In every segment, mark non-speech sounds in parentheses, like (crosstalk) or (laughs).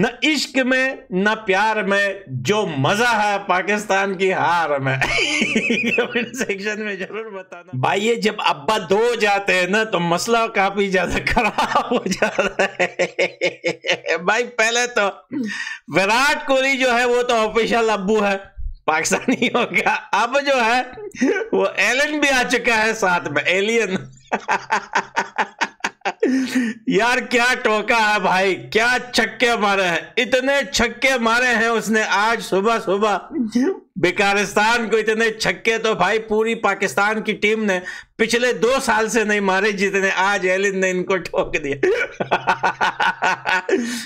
न इश्क में न प्यार में जो मजा है पाकिस्तान की हार में (laughs) कमेंट सेक्शन में जरूर बताना भाई ये जब अब्बा दो जाते हैं ना तो मसला काफी ज्यादा खराब हो जाता है (laughs) भाई पहले तो विराट कोहली जो है वो तो ऑफिशियल अब्बू है पाकिस्तानी हो गया अब जो है वो एलियन भी आ चुका है साथ में एलियन (laughs) यार क्या टोका है भाई क्या छक्के मारे हैं इतने छक्के मारे हैं उसने आज सुबह सुबह बेकारिस्तान को इतने छक्के तो भाई पूरी पाकिस्तान की टीम ने पिछले दो साल से नहीं मारे जितने आज एलिन ने इनको ठोक दिया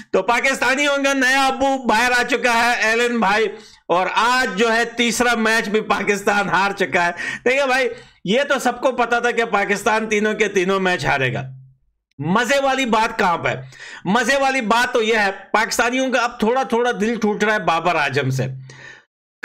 (laughs) तो पाकिस्तानियों का नया अबू बाहर आ चुका है एलिन भाई और आज जो है तीसरा मैच भी पाकिस्तान हार चुका है देखिए भाई ये तो सबको पता था कि पाकिस्तान तीनों के तीनों मैच हारेगा मजे वाली बात कहां पर मजे वाली बात तो यह है पाकिस्तानियों का अब थोड़ा थोड़ा दिल टूट रहा है बाबर आजम से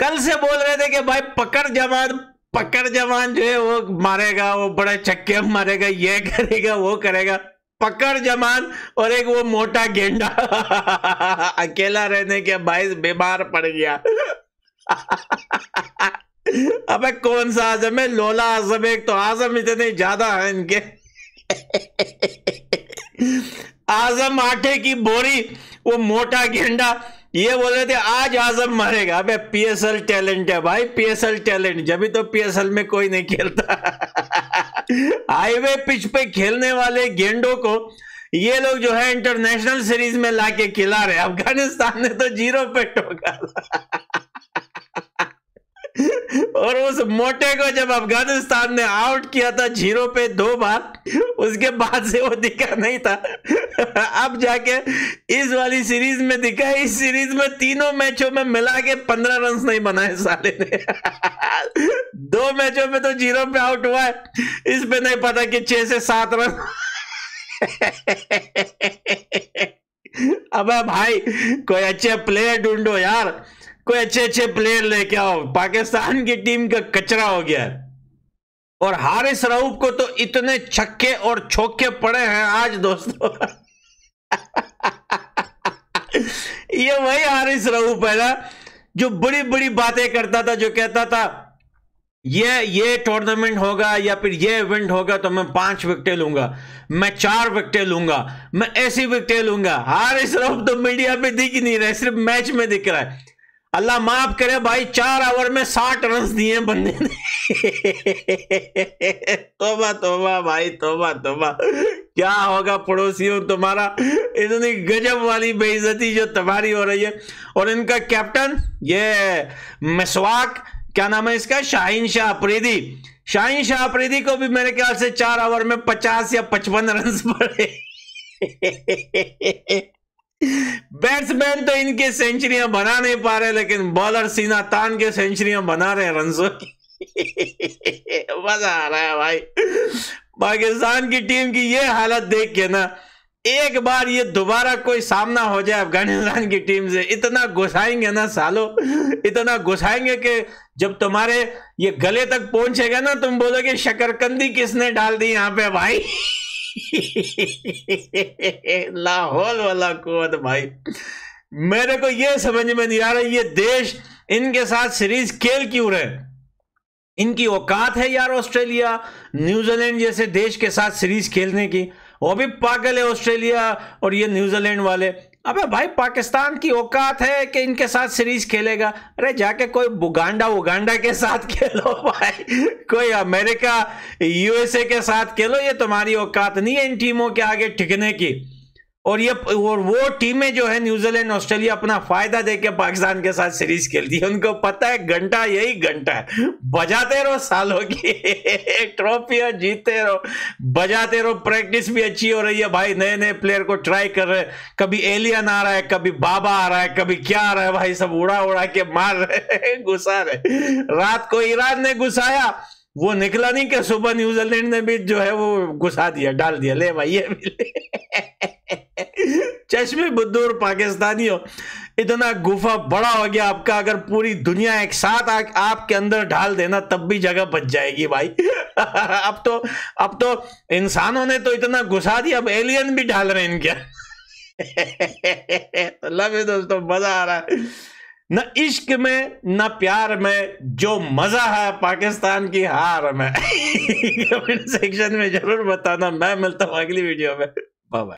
कल से बोल रहे थे कि भाई पकड़ जवान पकड़ जवान जो है वो मारेगा वो बड़े चक्के मारेगा ये करेगा वो करेगा पकड़ जमान और एक वो मोटा गेंडा (laughs) अकेला रहने के बाईस बीमार पड़ गया (laughs) अबे कौन सा आजम है लोला आजम एक तो आजम इतने ज्यादा है इनके (laughs) आजम आटे की बोरी वो मोटा गेंडा ये बोल रहे थे आज आजम मारेगा अबे पीएसएल टैलेंट है भाई पीएसएल टैलेंट जब भी तो पीएसएल में कोई नहीं खेलता (laughs) हाईवे पिच पे खेलने वाले गेंडों को ये लोग जो है इंटरनेशनल सीरीज में लाके खिला रहे अफगानिस्तान ने तो जीरो पे टोका (laughs) और उस मोटे को जब अफगानिस्तान ने आउट किया था जीरो पे दो बार उसके बाद से वो दिखा नहीं था अब जाके इस वाली सीरीज में दिखा इस सीरीज में तीनों मैचों में मिला के पंद्रह रन नहीं बनाए साले ने दो मैचों में तो जीरो पे आउट हुआ है इस पे नहीं पता कि छह से सात रन अबे भाई कोई अच्छे प्लेयर ढूंढो यार कोई अच्छे अच्छे प्लेयर लेके आओ पाकिस्तान की टीम का कचरा हो गया है और हारिस राउ को तो इतने छक्के और छोके पड़े हैं आज दोस्तों (laughs) ये वही हारिस राउ है ना जो बड़ी बड़ी बातें करता था जो कहता था ये ये टूर्नामेंट होगा या फिर ये इवेंट होगा तो मैं पांच विकटे लूंगा मैं चार विकटे लूंगा मैं ऐसी विकटे लूंगा हारिस राउ तो मीडिया में दिख नहीं रहा सिर्फ मैच में दिख रहा है अल्लाह माफ करे भाई चार ओवर में साठ रन दिए बंदे ने तोबा तोबा भाई तोबा तोबा क्या होगा पड़ोसियों तुम्हारा इतनी गजब वाली बेइज्जती जो तुम्हारी हो रही है और इनका कैप्टन ये मिसवाक क्या नाम है इसका शाहीन शाह अफरीदी शाहीन शाह अफरीदी को भी मेरे ख्याल से चार ओवर में पचास या पचपन रन पड़े बैट्समैन तो इनके सेंचुरियां बना नहीं पा रहे लेकिन बॉलर सीना तान के सेंचुरियां बना रहे रन मजा आ रहा है भाई पाकिस्तान की टीम की ये हालत देख के ना एक बार ये दोबारा कोई सामना हो जाए अफगानिस्तान की टीम से इतना घुसाएंगे ना सालो इतना घुसाएंगे कि जब तुम्हारे ये गले तक पहुंचेगा ना तुम बोलोगे शकरकंदी किसने डाल दी यहाँ पे भाई (laughs) लाहौल वाला कुत भाई मेरे को ये समझ में नहीं आ रहा ये देश इनके साथ सीरीज खेल क्यों रहे इनकी औकात है यार ऑस्ट्रेलिया न्यूजीलैंड जैसे देश के साथ सीरीज खेलने की वो भी पागल है ऑस्ट्रेलिया और ये न्यूजीलैंड वाले अबे भाई पाकिस्तान की औकात है कि इनके साथ सीरीज खेलेगा अरे जाके कोई बुगांडा उगांडा के साथ खेलो भाई कोई अमेरिका यूएसए के साथ खेलो ये तुम्हारी औकात नहीं है इन टीमों के आगे ठिकने की और ये और वो टीमें जो है न्यूजीलैंड ऑस्ट्रेलिया अपना फायदा देके पाकिस्तान के साथ सीरीज खेलती है उनको पता है घंटा यही घंटा है बजाते रहो सालों की (laughs) ट्रॉफिया जीते रहो बजाते रहो प्रैक्टिस भी अच्छी हो रही है भाई नए नए प्लेयर को ट्राई कर रहे कभी एलियन आ रहा है कभी बाबा आ रहा है कभी क्या आ रहा है भाई सब उड़ा उड़ा के मार रहे घुसा रहे रात को ईरान ने घुसाया वो निकला नहीं क्या सुबह न्यूजीलैंड ने भी जो है वो घुसा दिया डाल दिया ले भाई ये भी ले (laughs) चश्मे पाकिस्तानी हो इतना गुफा बड़ा हो गया आपका अगर पूरी दुनिया एक साथ आ, आपके अंदर ढाल देना तब भी जगह बच जाएगी भाई (laughs) अब तो अब तो इंसानों ने तो इतना घुसा दिया अब एलियन भी ढाल रहे हैं इनके (laughs) तो लव दोस्तों मजा आ रहा है न इश्क में न प्यार में जो मजा है पाकिस्तान की हार में (laughs) कमेंट सेक्शन में जरूर बताना मैं मिलता हूं अगली वीडियो में बाय